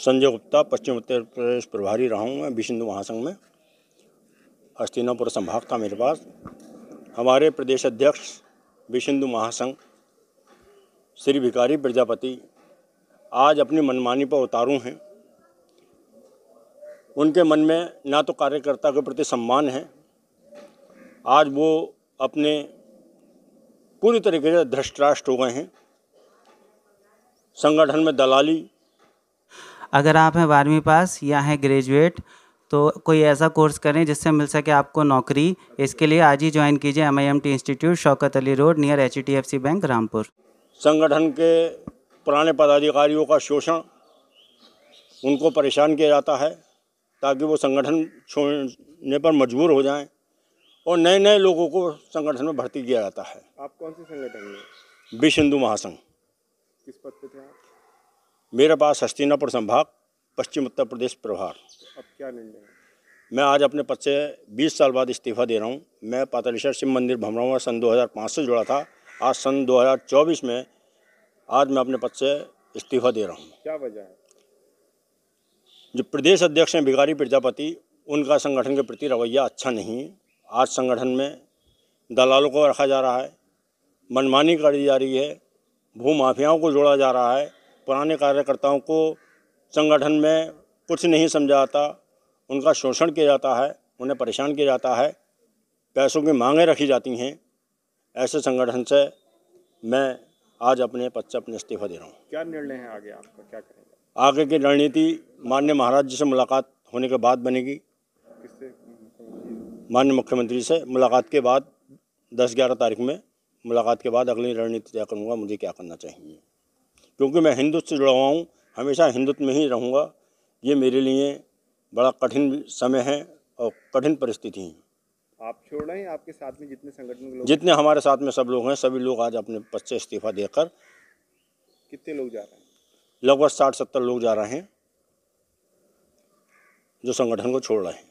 संजय गुप्ता पश्चिम उत्तर प्रदेश प्रभारी रहा हूँ मैं विश्व महासंघ में हस्तिनापुर संभाग था मेरे पास हमारे प्रदेश अध्यक्ष विश्व महासंघ श्री भिकारी प्रजापति आज अपनी मनमानी पर उतारू हैं उनके मन में ना तो कार्यकर्ता के प्रति सम्मान है आज वो अपने पूरी तरीके से भ्रष्टराष्ट्र हो गए हैं संगठन में दलाली अगर आप हैं बारहवीं पास या हैं ग्रेजुएट तो कोई ऐसा कोर्स करें जिससे मिल सके आपको नौकरी इसके लिए आज ही ज्वाइन कीजिए M I M T institute Shaukat Ali road near H D F C bank Rampur संगठन के पुराने पदाधिकारियों का शोषण उनको परेशान किया जाता है ताकि वो संगठन छोड़ने पर मजबूर हो जाएं और नए नए लोगों को संगठन में भर्ती किया जाता है आप कौन से संगठन में विश्व हिंदू महासंघ किस पद पे थे आप मेरे पास हस्तिनापुर संभाग पश्चिम उत्तर प्रदेश प्रभार अब क्या निर्णय मैं आज अपने पद से 20 साल बाद इस्तीफा दे रहा हूँ मैं पातालेश्वर शिव मंदिर भमरावा सन 2005 से जुड़ा था आज सन 2024 में आज मैं अपने पद से इस्तीफा दे रहा हूँ क्या वजह है जो प्रदेश अध्यक्ष हैं भिगारी प्रजापति उनका संगठन के प्रति रवैया अच्छा नहीं है आज संगठन में दलालों को रखा जा रहा है मनमानी कर दी जा रही है भू माफियाओं को जोड़ा जा रहा है पुराने कार्यकर्ताओं को संगठन में कुछ नहीं समझाता उनका शोषण किया जाता है उन्हें परेशान किया जाता है पैसों की मांगें रखी जाती हैं ऐसे संगठन से मैं आज अपने पद से अपने इस्तीफा दे रहा हूँ क्या निर्णय है आगे आपका क्या करेंगे आगे की रणनीति माननीय महाराज जी से मुलाकात होने के बाद बनेगी माननीय मुख्यमंत्री से मुलाकात के बाद दस ग्यारह तारीख में मुलाकात के बाद अगली रणनीति तय करूँगा मुझे क्या करना चाहिए क्योंकि मैं हिंदुत्व से जुड़ा हुआ हूँ हमेशा हिंदुत्व में ही रहूँगा ये मेरे लिए बड़ा कठिन समय है और कठिन परिस्थिति है आप छोड़ रहे हैं आपके साथ में जितने संगठन लोग जितने हमारे साथ में सब लोग हैं सभी लोग आज अपने पद से इस्तीफा देकर कितने लोग जा रहे हैं लगभग साठ सत्तर लोग जा रहे हैं जो संगठन को छोड़ रहे हैं